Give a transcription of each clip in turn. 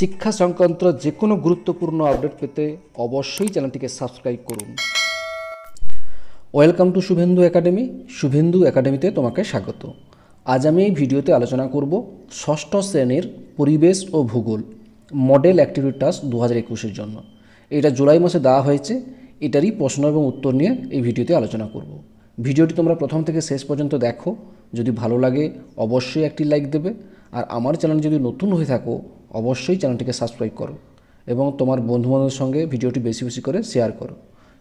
শিক্ষা সংক্রান্ত যে কোনো গুরুত্বপূর্ণ আপডেট পেতে অবশ্যই চ্যানেলটিকে সাবস্ক্রাইব করুন welcome to Shubhendu academy Shubhendu একাডেমিতে তোমাকে স্বাগত আজ আমি এই ভিডিওতে আলোচনা করব ষষ্ঠ শ্রেণীর পরিবেশ ও ভূগোল মডেল অ্যাক্টিভিটি টাস্ক দু হাজার একুশের জন্য এটা জুলাই মাসে দেওয়া হয়েছে এটারই প্রশ্ন এবং উত্তর নিয়ে এই ভিডিওতে আলোচনা করব ভিডিওটি তোমরা প্রথম থেকে শেষ পর্যন্ত দেখো যদি ভালো লাগে অবশ্যই একটি লাইক দেবে আর আমার চ্যানেল যদি নতুন হয়ে থাকো অবশ্যই চ্যানেলটিকে সাবস্ক্রাইব করো এবং তোমার বন্ধুবান্ধবের সঙ্গে ভিডিওটি বেশি বেশি করে শেয়ার করো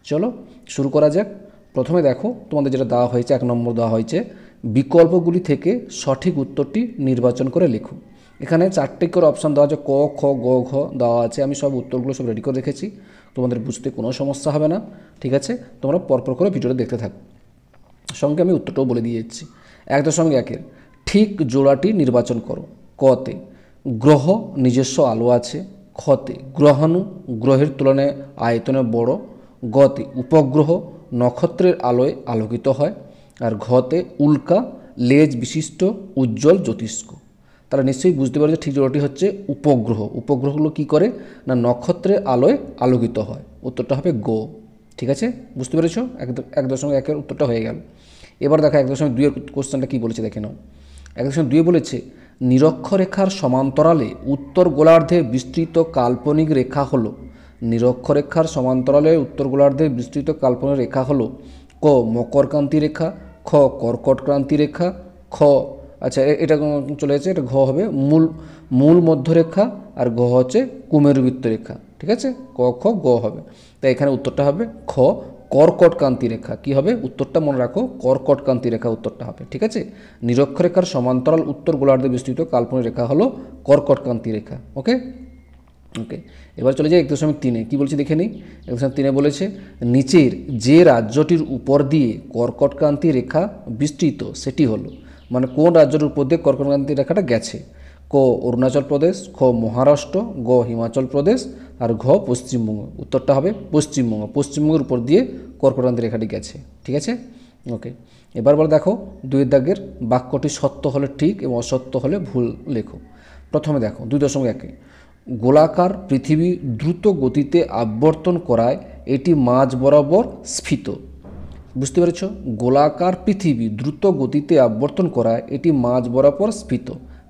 চলো শুরু করা যাক প্রথমে দেখো তোমাদের যেটা দেওয়া হয়েছে এক নম্বর দেওয়া হয়েছে বিকল্পগুলি থেকে সঠিক উত্তরটি নির্বাচন করে লিখো এখানে চারটি করে অপশান দেওয়া আছে ক খ গ ঘ দেওয়া আছে আমি সব উত্তরগুলো সব রেডি করে রেখেছি তোমাদের বুঝতে কোনো সমস্যা হবে না ঠিক আছে তোমরা পরপর করে ভিডিওটা দেখতে থাকো সঙ্গে আমি উত্তরটাও বলে দিয়ে যাচ্ছি এক দশমিক একের ঠিক জোড়াটি নির্বাচন করো কতে গ্রহ নিজস্ব আলো আছে ক্ষতে গ্রহাণু গ্রহের তুলনায় আয়তনে বড় গতে উপগ্রহ নক্ষত্রের আলোয় আলোকিত হয় আর ঘতে উল্কা লেজ বিশিষ্ট উজ্জ্বল জ্যোতিষ্ক তারা নিশ্চয়ই বুঝতে পারে যে ঠিক জোড়াটি হচ্ছে উপগ্রহ উপগ্রহগুলো কি করে না নক্ষত্রের আলোয় আলোকিত হয় উত্তরটা হবে গো ঠিক আছে বুঝতে পেরেছ এক এক দশমিক একের উত্তরটা হয়ে গেল এবার দেখো এক দশমিক দুইয়ের কোশ্চেনটা কী বলেছে দেখে নাও এক দশমিক দুয়ে বলেছে নিরক্ষরেখার সমান্তরালে উত্তর গোলার্ধে বিস্তৃত কাল্পনিক রেখা হল নিরক্ষরেখার সমান্তরালে উত্তর গোলার্ধে বিস্তৃত কাল্পনিক রেখা হল ক মকরক্রান্তি রেখা খ কর্কটক্রান্তি রেখা খ আচ্ছা এটা চলে যাচ্ছে এটা ঘ হবে মূল মূল মধ্যরেখা আর ঘ হচ্ছে কুমেরুবৃত্ত রেখা ঠিক আছে ক খ গ হবে তাই এখানে উত্তরটা হবে খ কর্কটকান্তি রেখা কি হবে উত্তরটা মনে রাখো কর্কটকান্তি রেখা উত্তরটা হবে ঠিক আছে নিরক্ষরেখার সমান্তরাল উত্তর গোলার্ধে বিস্তৃত কাল্পনিক রেখা হলো কর্কটকান্তি রেখা ওকে ওকে এবার চলে যাই এক দশমিক তিনে কী বলছি দেখে নিই এক দশমিক তিনে বলেছে নিচের যে রাজ্যটির উপর দিয়ে কর্কটক্রান্তি রেখা বিস্তৃত সেটি হলো মানে কোন রাজ্যের উপর দিয়ে কর্কটক্রান্তি রেখাটা গেছে ক অরুণাচল প্রদেশ খ মহারাষ্ট্র গ হিমাচল প্রদেশ আর ঘ পশ্চিমবঙ্গ উত্তরটা হবে পশ্চিমবঙ্গ পশ্চিমবঙ্গের উপর দিয়ে কর্কটান্তের রেখাটি গেছে ঠিক আছে ওকে এবার বলে দেখো দুই দাগের বাক্যটি সত্য হলে ঠিক এবং অসত্য হলে ভুল লেখো প্রথমে দেখো দুই দশমিক একে গোলাকার পৃথিবী দ্রুত গতিতে আবর্তন করায় এটি মাঝ বরাবর স্ফীত বুঝতে পেরেছ গোলাকার পৃথিবী দ্রুত গতিতে আবর্তন করায় এটি মাঝ বরাবর স্ফীত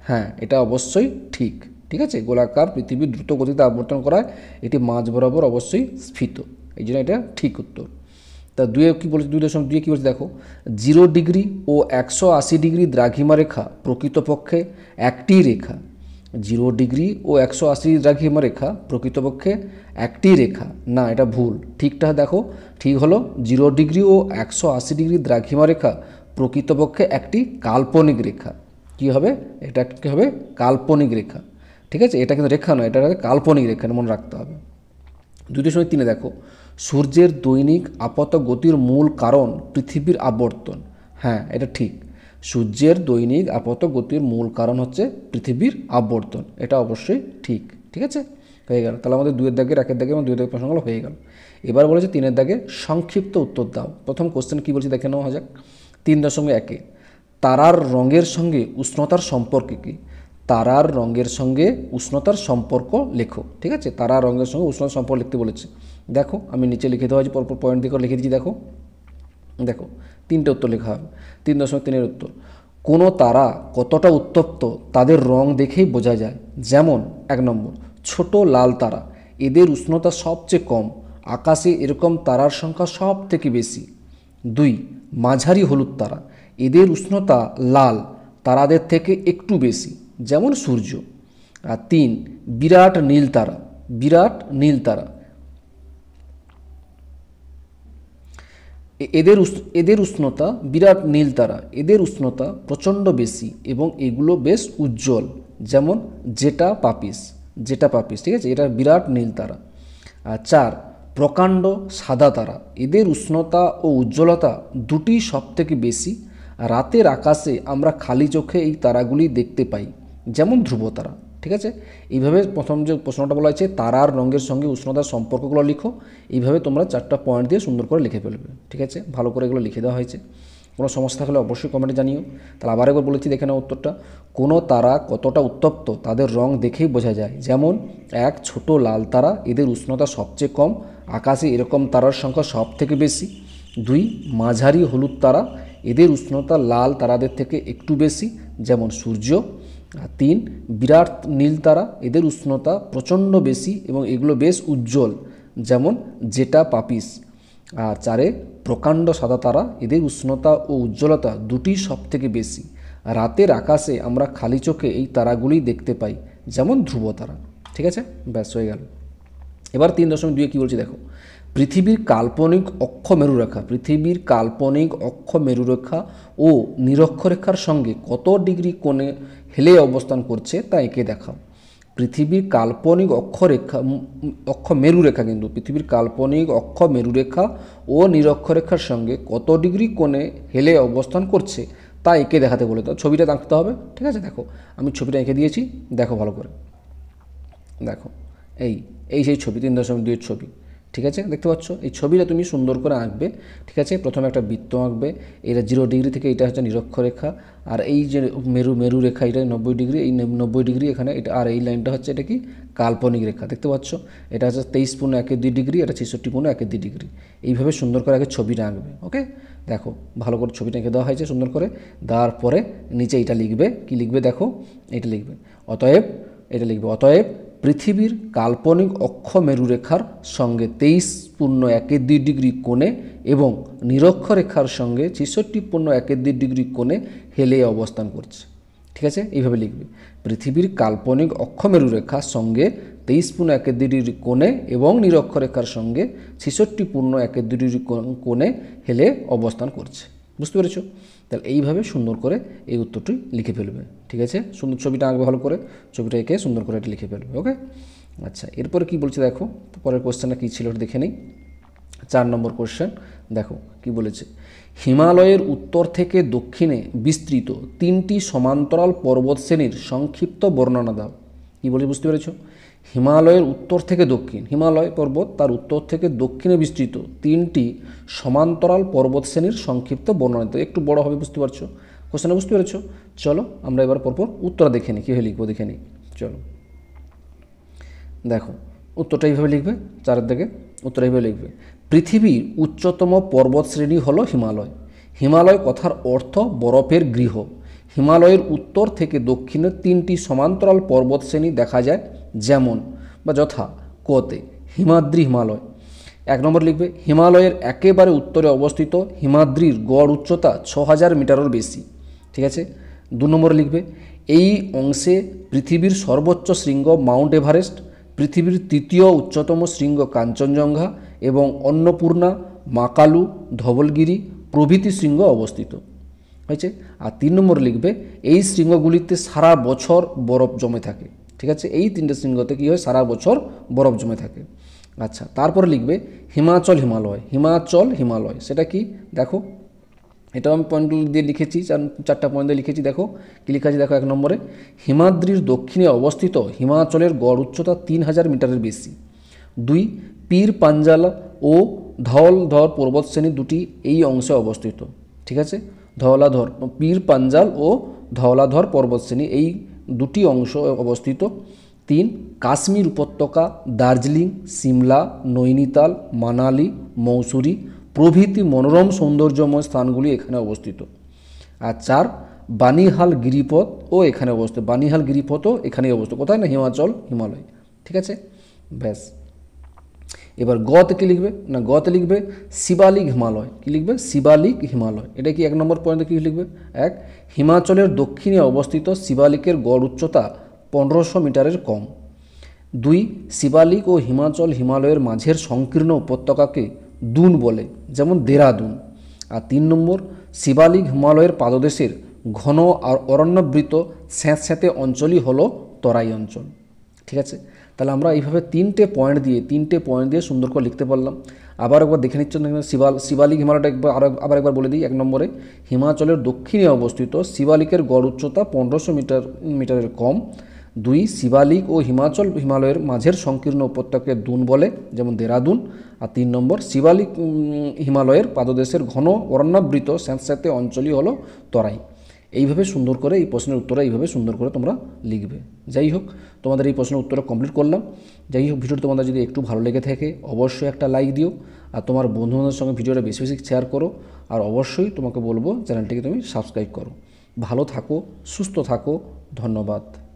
হ্যাঁ এটা অবশ্যই ঠিক ঠিক আছে গোলাকার পৃথিবীর দ্রুত গতিতে আবর্তন করায় এটি মাঝ বরাবর অবশ্যই স্ফীত এই জন্য এটা ঠিক উত্তর তা দুয়ে কী বলছে দুই দশমিক দুয়ে কী বলছে দেখো জিরো ডিগ্রি ও একশো আশি ডিগ্রি দ্রাঘিমা রেখা প্রকৃতপক্ষে একটি রেখা জিরো ডিগ্রি ও একশো আশি দ্রাঘিমা রেখা প্রকৃতপক্ষে একটি রেখা না এটা ভুল ঠিকটা দেখো ঠিক হলো জিরো ডিগ্রি ও একশো আশি ডিগ্রি দ্রাঘিমা রেখা প্রকৃতপক্ষে একটি কাল্পনিক রেখা কি হবে এটা কী হবে কাল্পনিক রেখা ঠিক আছে এটা কিন্তু রেখা নয় এটা কাল্পনিক রেখা মনে রাখতে হবে দুটি সময় তিনে দেখো সূর্যের দৈনিক আপাত গতির মূল কারণ পৃথিবীর আবর্তন হ্যাঁ এটা ঠিক সূর্যের দৈনিক আপাত গতির মূল কারণ হচ্ছে পৃথিবীর আবর্তন এটা অবশ্যই ঠিক ঠিক আছে হয়ে গেল তাহলে আমাদের দুয়ের দাগের একের দাগে এবং দুয়ের দাগের প্রশ্নগুলো হয়ে গেল এবার বলেছে তিনের দাগে সংক্ষিপ্ত উত্তর দাও প্রথম কোশ্চেন কী বলছি দেখে নেওয়া যাক তিন দশমিক একে তারার রঙের সঙ্গে উষ্ণতার সম্পর্কে কী তারার রঙের সঙ্গে উষ্ণতার সম্পর্ক লেখো ঠিক আছে তারার রঙের সঙ্গে উষ্ণতার সম্পর্ক লিখতে বলেছে দেখো আমি নিচে লিখে দেওয়া হয়েছে পরপর পয়েন্ট দিকে লিখে দিচ্ছি দেখো দেখো তিনটে উত্তর লেখা হবে তিন দশমিক তিনের উত্তর কোনো তারা কতটা উত্তপ্ত তাদের রং দেখেই বোঝা যায় যেমন এক নম্বর ছোট লাল তারা এদের উষ্ণতা সবচেয়ে কম আকাশে এরকম তারার সংখ্যা সব থেকে বেশি দুই মাঝারি হলুদ তারা এদের উষ্ণতা লাল তারাদের থেকে একটু বেশি যেমন সূর্য আর তিন বিরাট নীল তারা বিরাট নীল তারা এদের এদের উষ্ণতা বিরাট নীল তারা এদের উষ্ণতা প্রচণ্ড বেশি এবং এগুলো বেশ উজ্জ্বল যেমন জেটা পাপিস জেটা পাপিস ঠিক আছে এটা বিরাট নীল তারা আর চার প্রকাণ্ড সাদা তারা এদের উষ্ণতা ও উজ্জ্বলতা দুটি সবথেকে বেশি রাতের আকাশে আমরা খালি চোখে এই তারাগুলি দেখতে পাই যেমন ধ্রুব তারা ঠিক আছে এইভাবে প্রথম যে প্রশ্নটা বলা হয়েছে তারার রঙের সঙ্গে উষ্ণতার সম্পর্কগুলো লিখো এইভাবে তোমরা চারটা পয়েন্ট দিয়ে সুন্দর করে লিখে ফেলবে ঠিক আছে ভালো করে এগুলো লিখে দেওয়া হয়েছে কোনো সমস্যা থাকলে অবশ্যই কমেন্টে জানিও তাহলে আবার একবার বলেছি দেখে নাও উত্তরটা কোনো তারা কতটা উত্তপ্ত তাদের রং দেখেই বোঝা যায় যেমন এক ছোট লাল তারা এদের উষ্ণতা সবচেয়ে কম আকাশে এরকম তারার সংখ্যা সব থেকে বেশি দুই মাঝারি হলুদ তারা এদের উষ্ণতা লাল তারাদের থেকে একটু বেশি যেমন সূর্য তিন বিরাট নীল তারা এদের উষ্ণতা প্রচণ্ড বেশি এবং এগুলো বেশ উজ্জ্বল যেমন জেটা পাপিস আর চারে প্রকাণ্ড সাদা তারা এদের উষ্ণতা ও উজ্জ্বলতা দুটি সবথেকে বেশি রাতের আকাশে আমরা খালি চোখে এই তারাগুলি দেখতে পাই যেমন ধ্রুব তারা ঠিক আছে ব্যাস হয়ে গেল এবার তিন দশমিক দুয়ে কী বলছি দেখো পৃথিবীর কাল্পনিক অক্ষ মেরুরেখা পৃথিবীর কাল্পনিক অক্ষ মেরুরেখা ও নিরক্ষরেখার সঙ্গে কত ডিগ্রি কোণে হেলে অবস্থান করছে তা একে দেখাও পৃথিবীর কাল্পনিক অক্ষরেখা অক্ষ মেরুরেখা কিন্তু পৃথিবীর কাল্পনিক অক্ষ মেরুরেখা ও নিরক্ষরেখার সঙ্গে কত ডিগ্রি কোণে হেলে অবস্থান করছে তা একে দেখাতে বলে তো ছবিটা দেখতে হবে ঠিক আছে দেখো আমি ছবিটা এঁকে দিয়েছি দেখো ভালো করে দেখো এই এই সেই ছবি তিন দশমিক দুইয়ের ছবি ঠিক আছে দেখতে পাচ্ছ এই ছবিটা তুমি সুন্দর করে আঁকবে ঠিক আছে প্রথমে একটা বৃত্ত আঁকবে এটা জিরো ডিগ্রি থেকে এটা হচ্ছে নিরক্ষরেখা আর এই যে মেরু মেরু রেখা এটা নব্বই ডিগ্রি এই নব্বই ডিগ্রি এখানে এটা আর এই লাইনটা হচ্ছে এটা কি কাল্পনিক রেখা দেখতে পাচ্ছ এটা হচ্ছে তেইশ পূর্ণ একে দুই ডিগ্রি এটা ছেষট্টি পূর্ণ একে দুই ডিগ্রি এইভাবে সুন্দর করে আগে ছবিটা আঁকবে ওকে দেখো ভালো করে ছবিটা এঁকে দেওয়া হয়েছে সুন্দর করে দেওয়ার পরে নিচে এটা লিখবে কি লিখবে দেখো এটা লিখবে অতএব এটা লিখবে অতএব পৃথিবীর কাল্পনিক অক্ষ মেরুরেখার সঙ্গে তেইশ পূর্ণ একে দুই ডিগ্রি কোণে এবং নিরক্ষরেখার সঙ্গে ছেষট্টি পূর্ণ একে দুই ডিগ্রি কোণে হেলে অবস্থান করছে ঠিক আছে এইভাবে লিখবে পৃথিবীর কাল্পনিক অক্ষ মেরুরেখার সঙ্গে তেইশ পূর্ণ একে দুই ডিগ্রি কোণে এবং নিরক্ষরেখার সঙ্গে ছেষট্টি পূর্ণ একে দুই ডিগ্রি কোণে হেলে অবস্থান করছে বুঝতে পেরেছ তাহলে এইভাবে সুন্দর করে এই উত্তরটি লিখে ফেলবে ঠিক আছে সুন্দর ছবিটা আঁকবে ভালো করে ছবিটা এঁকে সুন্দর করে এটা লিখে ফেলবে ওকে আচ্ছা এরপরে কি বলছে দেখো পরের কোয়েশ্চেনটা কী ছিল ওটা দেখে নিই চার নম্বর কোশ্চেন দেখো কি বলেছে হিমালয়ের উত্তর থেকে দক্ষিণে বিস্তৃত তিনটি সমান্তরাল পর্বতশ্রেণীর সংক্ষিপ্ত বর্ণনা দাও কী বলে বুঝতে পেরেছো হিমালয়ের উত্তর থেকে দক্ষিণ হিমালয় পর্বত তার উত্তর থেকে দক্ষিণে বিস্তৃত তিনটি সমান্তরাল পর্বত শ্রেণীর সংক্ষিপ্ত বর্ণনা একটু বড় হবে বুঝতে পারছো কোশ্চেনে বুঝতে পেরেছ চলো আমরা এবার পরপর উত্তর দেখে নিই কীভাবে লিখবো দেখে নিই চলো দেখো উত্তরটা এইভাবে লিখবে চারের দিকে উত্তর এইভাবে লিখবে পৃথিবীর উচ্চতম পর্বত শ্রেণী হলো হিমালয় হিমালয় কথার অর্থ বরফের গৃহ হিমালয়ের উত্তর থেকে দক্ষিণে তিনটি সমান্তরাল পর্বত শ্রেণী দেখা যায় যেমন বা যথা কোতে হিমাদ্রি হিমালয় এক নম্বর লিখবে হিমালয়ের একেবারে উত্তরে অবস্থিত হিমাদ্রির গড় উচ্চতা ছ হাজার মিটারের বেশি ঠিক আছে দু নম্বর লিখবে এই অংশে পৃথিবীর সর্বোচ্চ শৃঙ্গ মাউন্ট এভারেস্ট পৃথিবীর তৃতীয় উচ্চতম শৃঙ্গ কাঞ্চনজঙ্ঘা এবং অন্নপূর্ণা মাকালু ধবলগিরি প্রভৃতি শৃঙ্গ অবস্থিত হয়েছে আর তিন নম্বর লিখবে এই শৃঙ্গগুলিতে সারা বছর বরফ জমে থাকে ঠিক আছে এই তিনটে শৃঙ্গতে কী হয় সারা বছর বরফ জমে থাকে আচ্ছা তারপর লিখবে হিমাচল হিমালয় হিমাচল হিমালয় সেটা কি দেখো এটাও আমি পয়েন্টগুলো দিয়ে লিখেছি চারটা পয়েন্ট দিয়ে লিখেছি দেখো কী লেখা আছে দেখো এক নম্বরে হিমাদ্রির দক্ষিণে অবস্থিত হিমাচলের গড় উচ্চতা তিন হাজার মিটারের বেশি দুই পীর পাঞ্জাল ও ধলধর শ্রেণী দুটি এই অংশে অবস্থিত ঠিক আছে ধওলাধর পীর পাঞ্জাল ও ধওলাধর পর্বতশ্রেণী এই দুটি অংশ অবস্থিত তিন কাশ্মীর উপত্যকা দার্জিলিং সিমলা নৈনিতাল মানালি মৌসুরি প্রভৃতি মনোরম সৌন্দর্যময় স্থানগুলি এখানে অবস্থিত আর চার বানিহাল গিরিপথ ও এখানে অবস্থিত বানিহাল গিরিপথও এখানেই অবস্থিত কোথায় না হিমাচল হিমালয় ঠিক আছে ব্যাস এবার গতে কী লিখবে না গতে লিখবে শিবালিক হিমালয় কী লিখবে শিবালিক হিমালয় এটা কি এক নম্বর পয়েন্টে কী লিখবে এক হিমাচলের দক্ষিণে অবস্থিত শিবালিকের গড় উচ্চতা পনেরোশো মিটারের কম দুই শিবালিক ও হিমাচল হিমালয়ের মাঝের সংকীর্ণ উপত্যকাকে দুন বলে যেমন দেরাদুন আর তিন নম্বর শিবালিক হিমালয়ের পাদদেশের ঘন আর অরণ্যবৃত স্যাঁতস্যাঁতে অঞ্চলই হলো তরাই অঞ্চল ঠিক আছে তাহলে আমরা এইভাবে তিনটে পয়েন্ট দিয়ে তিনটে পয়েন্ট দিয়ে সুন্দর করে লিখতে পারলাম আবার একবার দেখে নিচ্ছেন শিবাল শিবালিক হিমালয়টা একবার আরো আবার একবার বলে দিই এক নম্বরে হিমাচলের দক্ষিণে অবস্থিত শিবালিকের গড় উচ্চতা পনেরোশো মিটার মিটারের কম দুই শিবালিক ও হিমাচল হিমালয়ের মাঝের সংকীর্ণ উপত্যকে দুন বলে যেমন দেরাদুন আর তিন নম্বর শিবালিক হিমালয়ের পাদদেশের ঘন অরণ্যাবৃত স্যাঁতস্যাঁতে অঞ্চলই হলো তরাই এইভাবে সুন্দর করে এই প্রশ্নের উত্তরে এইভাবে সুন্দর করে তোমরা লিখবে যাই হোক তোমাদের এই প্রশ্নের উত্তরটা কমপ্লিট করলাম যাই হোক ভিডিওটি তোমাদের যদি একটু ভালো লেগে থাকে অবশ্যই একটা লাইক দিও আর তোমার বন্ধুবান্ধবের সঙ্গে ভিডিওটা বেশি বেশি শেয়ার করো আর অবশ্যই তোমাকে বলবো চ্যানেলটিকে তুমি সাবস্ক্রাইব করো ভালো থাকো সুস্থ থাকো ধন্যবাদ